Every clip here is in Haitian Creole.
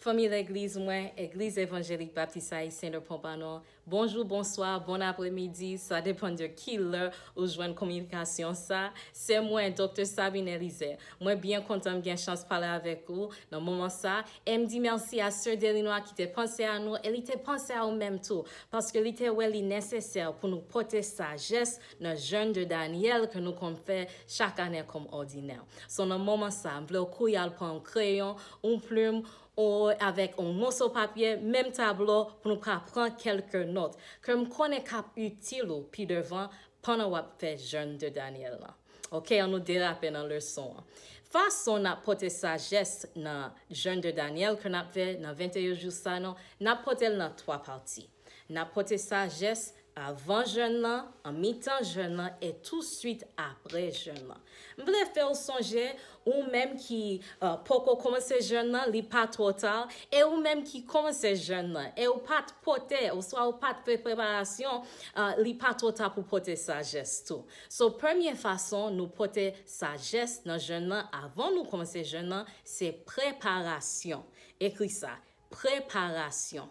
Femi l'Eglise mwen, Eglise Evangélique Baptisaïe Saint-Denis Pompano. Bonjou, bonsoir, bon apre midi, sa depen de ki lè ou jwen komunikasyon sa. Se mwen, Dokter Sabine Elize, mwen byen kontan mwen gen chans pale avek ou nan mouman sa. E mdi mersi a sèr de l'inwa ki te panse an nou, e li te panse an ou menm tou, paske li te wè li nesesèl pou nou pote sa jès nan jèn de Daniel ke nou kon fè chak anè kom ordinel. Son nan mouman sa, mwen vle kou yal pou an kreyon, un ploum, Ou avèk ou mons ou papye, mèm tablo pou nou ka pran kelke not. Kèm konè kap util ou pi devan pan a wap fè joun de Daniel la. Ok, an nou derapè nan lè son. Fason na pote sa jès na joun de Daniel kèm nap fè nan 21 jous sa nan, na pote l nan 3 pati. Na pote sa jès, avan jernan, an mitan jernan, et tout suite apre jernan. Mwen vle fè ou sonje, euh, ou mèm ki poko komanse jernan, li pa trotan, e ou mèm ki komanse jernan, e ou pat pote, ou swa ou pat preparasyon, li pa trotan pou pote sa jestou. So, premier fason nou pote sa jest nan jernan avan nou komanse jernan, se preparasyon. Ekli sa, preparasyon.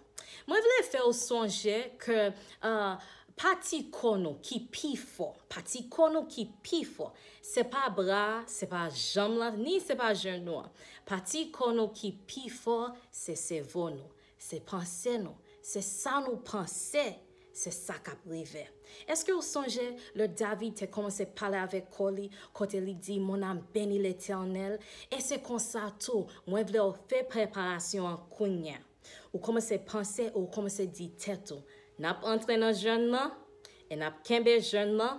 Mwen vle fè ou sonje, ke mwen, euh, Pati kon nou ki pi fo, pati kon nou ki pi fo, se pa bra, se pa jam la, ni se pa jan nou. Pati kon nou ki pi fo, se se vo nou, se panse nou, se sa nou panse, se sa ka prive. Eske ou sonje, le David te komanse pale avek koli, kote li di, mon am beni lete anel, eske konsa tou, mwen vle ou fe preparasyon kwenye. Ou komanse panse, ou komanse di tetou. Nap antre nan jen nan, e nap kenbe jen nan,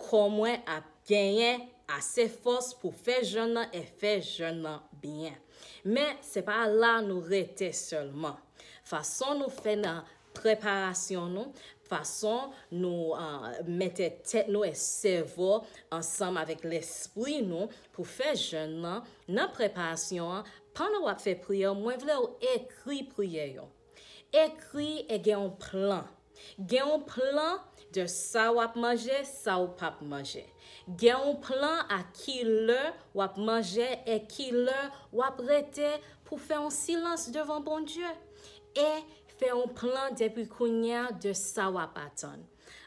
komwen ap genye ase fos pou fe jen nan, e fe jen nan byen. Men, se pa la nou rete solman. Fason nou fe nan preparasyon nou, fason nou euh, mette tet nou e sevo, ansam avik l'espri nou, pou fe jen nan, nan preparasyon, pan nou ap fe priyo, mwen vle ou ekri priyo. Ekri e gen yon plan. Geyon plan de sa wap manje, sa wap manje. Geyon plan a ki lè wap manje e ki lè wap rete pou fe yon silans devan bon Diyo. E fe yon plan depi kounya de sa wap atan.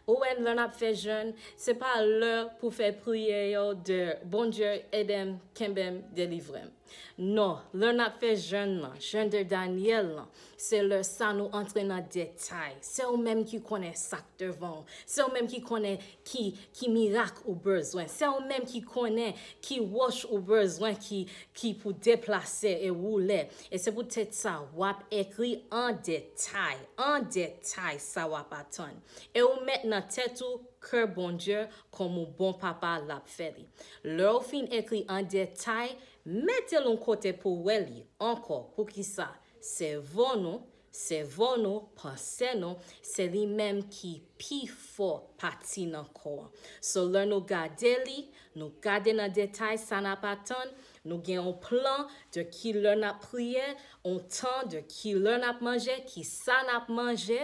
Owen lè nap fe jen, se pa lè pou fe priye yo de bon Diyo edem, kembem, delivrem. Non, lor nap fe jen lan, jen de Daniel lan, se lor sa nou antre nan detay. Se ou menm ki konen sak devan, se ou menm ki konen ki mirak ou bezwen, se ou menm ki konen ki wosh ou bezwen ki pou deplase e wou le. E se pou tete sa wap ekri an detay, an detay sa wap atan. E ou met nan tete ou, kèr bon djèr, kon mou bon papa lap fèli. Lor ou fin ekri an detay. Metè loun kote pou wè li ankor pou ki sa se von nou, se von nou, panse nou, se li menm ki pi fò pati nan kouan. So loun nou gade li, nou gade nan detay san ap atan, nou gen yon plan de ki loun ap priye, yon tan de ki loun ap manje, ki san ap manje,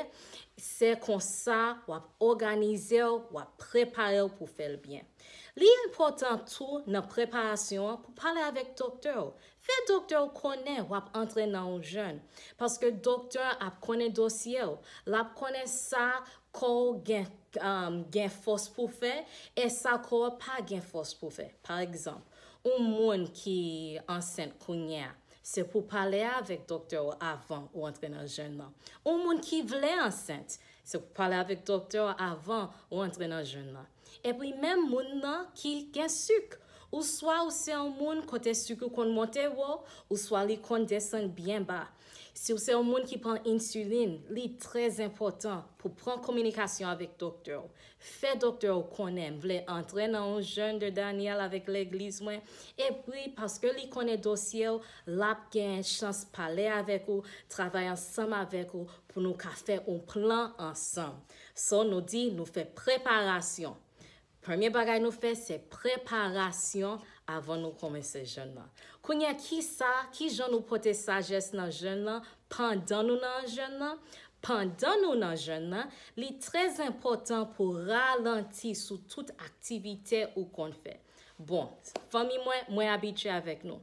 se kon sa wap organize ou, wap prepare ou pou fel byen. Li yon portan tou nan preparasyon pou pale avèk doktor ou. Fè doktor ou konen wap antrenan ou jen. Paske doktor ap konen dosye ou. Lap konen sa kor um, gen fos pou fe. E sa kor pa gen fos pou fe. Par ekzamp, ou moun ki ansen kounye. Se pou pale avèk doktor ou avan ou antrenan ou jen nan. Ou moun ki vle ansen kounye. Se pou pale avik doktor avan ou entrenan jounman. Epwi menm mounman ki gen suk. Ou swa ou se an moun kote sukou kon montè wò, ou swa li kon desenk byen ba. Se ou se an moun ki pon insuline, li trez impotant pou pron komunikasyon avik doktor. Fe doktor kon em, vle antren nan ou jen de Daniel avik le gliz mwen. E pri, paske li konen dosye w, lap gen chans pale avik w, trabay ansam avik w, pou nou ka fe ou plan ansam. So nou di nou fe preparasyon. Premye bagay nou fe, se preparasyon avon nou kome se jen lan. Kounye ki sa, ki jan nou pote sajes nan jen lan, pandan nou nan jen lan? Pandan nou nan jen lan, li trez impotant pou ralanti sou tout aktivite ou kon fe. Bon, fami mwen mwen abitye avek nou.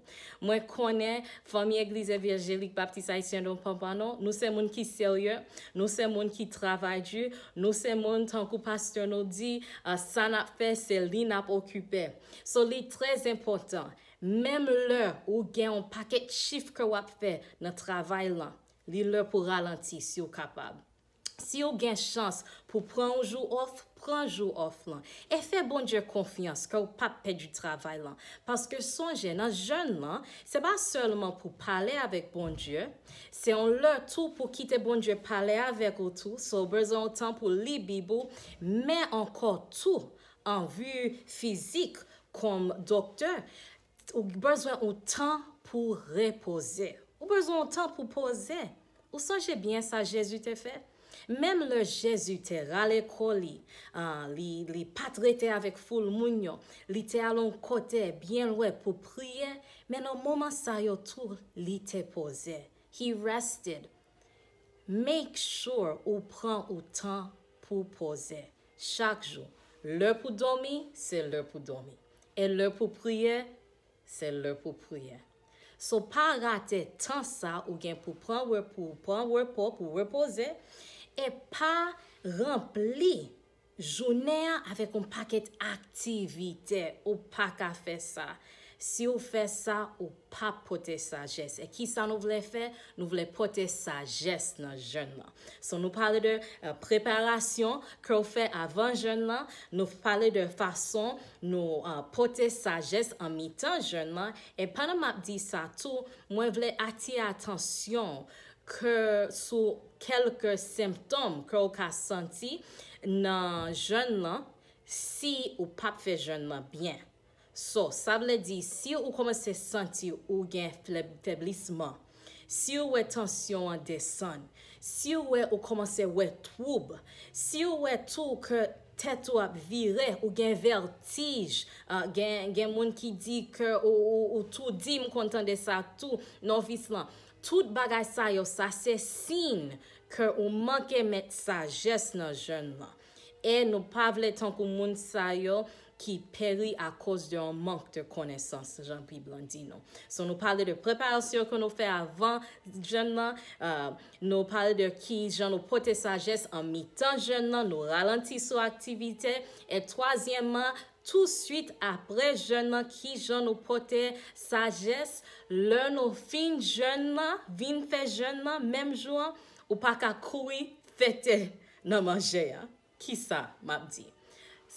Mwen kone, fami Eglise Virjelik Baptiste Aisyen Don Pompano, nou se moun ki sel yo, nou se moun ki travaj yo, nou se moun tankou pasteur nou di, sa nap fe, se li nap okupe. So li trez impotant, menm le ou gen an paket chif ke wap fe na travaj lan, li le pou ralanti si yo kapab. Si yo gen chans pou pran ou jou of, pran jou of lan. E fe bon die konfians ka ou pap pe di travay lan. Paske sonje nan jen lan, se ba seulement pou pale avèk bon die, se on lè tou pou kite bon die pale avèk ou tou, so ou bezwen ou tan pou li bibou, men anko tou an vu fizik konm dokter, ou bezwen ou tan pou repose. Ou bezwen ou tan pou pose. Ou sonje bien sa jesu te fe? Mem le Jezu te rale koli, ah, li patre te avik ful mounyo, li te alon kote, bien lwe pou priye, men an mouman sa yo tou li te pose. He rested. Make sure ou pran ou tan pou pose. Chak jou. Lwe pou domi, se lwe pou domi. E lwe pou priye, se lwe pou priye. So pa rate tan sa ou gen pou pran ou repose. e pa rempli jounè an avèk an paket aktivite ou pa ka fè sa. Si ou fè sa, ou pa pote sa jès. E ki sa nou vle fè? Nou vle pote sa jès nan jèn lan. San nou pale de euh, preparasyon kè ou fè avan jèn lan, nou pale de fason nou euh, pote sa jès an mitan jèn lan, e panan map di sa tou, mwen vle ati atansyon, ke sou kelke semptom ke ou ka santi nan jen lan si ou pap fe jen lan bien. So, sa ble di, si ou komanse santi ou gen feblisman, si ou we tansyon an desan, si ou we ou komanse we troub, si ou we tou ke tet ou ap vire ou gen vertij, gen moun ki di ke ou tou di m kontan de sa tou nan vis lan, Tout bagay sa yo sa se sin ke ou manke met sa jes nan jen lan. E nou pavle tank ou moun sa yo ki peri a koz de an mank de konesans jen pi blandi nou. So nou pavle de preparasyon ke nou fe avan jen lan. Euh, nou pavle de ki jen nou pote sa jes an mi tan jen lan. Nou ralanti sou aktivite. E toasyenman... tout suit apre jenman ki jen ou pote sajes, lern ou fin jenman, vin fe jenman, memjouan, ou paka koui fete nan manje ya. Ki sa, map di.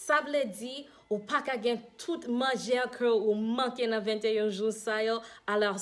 Sab le di, ou paka gen tout manje ya kre ou manke nan 21 joun sa yo, ala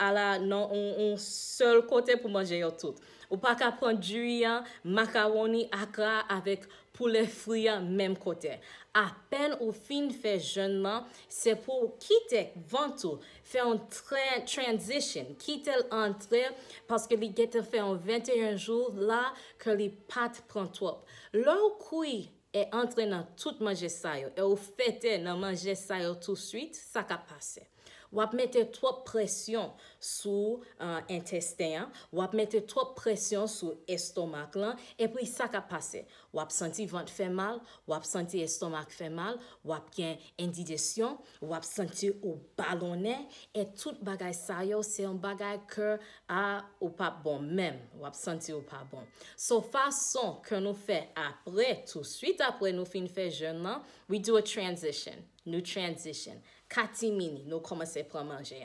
an sol kote pou manje yo tout. Ou paka pon djuyan, makawoni, akra, avèk, pou le fruyan menm kote. Apen ou fin fe jenman, se pou kite vantou, fe an tranzisyon, kite l antre, paske li gete fe an 21 joun, la ke li pat pran top. Lou kouy e antre nan tout manje sayo, e ou fete nan manje sayo tout swit, sa ka pase. Wap mette trop presyon sou euh, intestin, wap mette trop presyon sou estomak lan, epwe sa ka pase. Wap senti vant fe mal, wap senti estomak fe mal, wap gen indidisyon, wap senti ou balonè, et tout bagay sa yo, se yon bagay ke a ou pa bon, men wap senti ou pa bon. So fason ke nou fe apre, tout suite apre nou fin fe joun lan, we do a transition, nou transition. Kati mini nou komanse pou manje.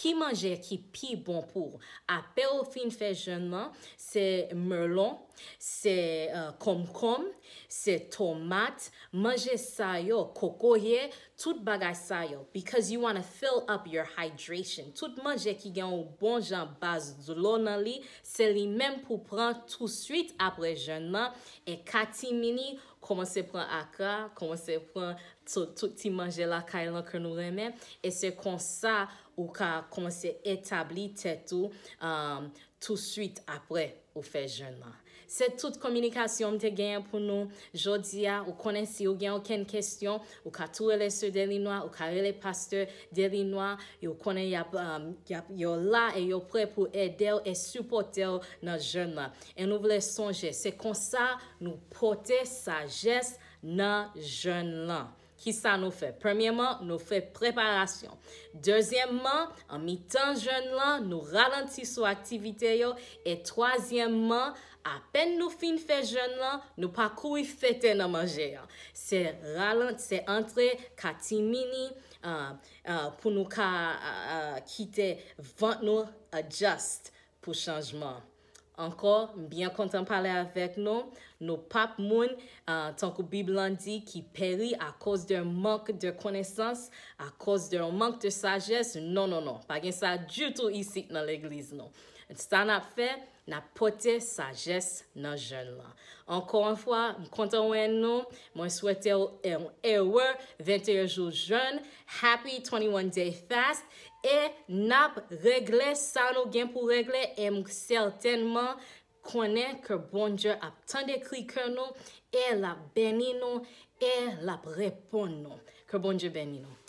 Ki manje ki pi bon pou? Ape ou fin fe jenman, se melon. Se euh, komkom, se tomat, manje sayo, kokoye, tout bagay sayo. Because you want to fill up your hydration. Tout manje ki gen ou bon jan baz dulo nan li, se li men pou pran tout suite apre jen lan. E kati mini, koman se pran akra, koman se pran tout ti manje la kaylan ke nou reme. E se konsa ou ka koman se etabli tetou um, tout suite apre ou fe jen lan. Se tout komunikasyon mte genye pou nou, jodi ya, ou konen si ou genye oken kestyon, ou ka tou ele se Delinois, ou ka ele pasteur Delinois, yo konen yo um, la e yo pre pou edel e suportel nan jen la. E nou vle sonje, se konsa nou pote sa jes nan jen la. Ki sa nou fe? Premierman, nou fe preparasyon. Dezyemman, an mi tan jen lan, nou ralanti sou aktivite yo. E troasyemman, apen nou fin fe jen lan, nou pa koui fete nan manje yo. Se entre katimini euh, euh, pou nou ka euh, kite vant nou adjust pou chanjman. Anko, mbyen kontan pale avek nou. Nou pap moun, tan ko bib lan di ki peri a koz de mank de konesans, a koz de mank de sajes, non, non, non. Pagen sa djoutou isi nan l'egliz nou. Stan ap fe. na pote sajes nan joun la. Anko an fwa, m konta wè nou, mwen swete ou e wè, 21 joun joun, happy 21 day fast, e nap regle, sa nou gen pou regle, e m sèl tenman, konen, kè bonjè ap tande kri kè nou, e lap beni nou, e lap repon nou. Kè bonjè beni nou.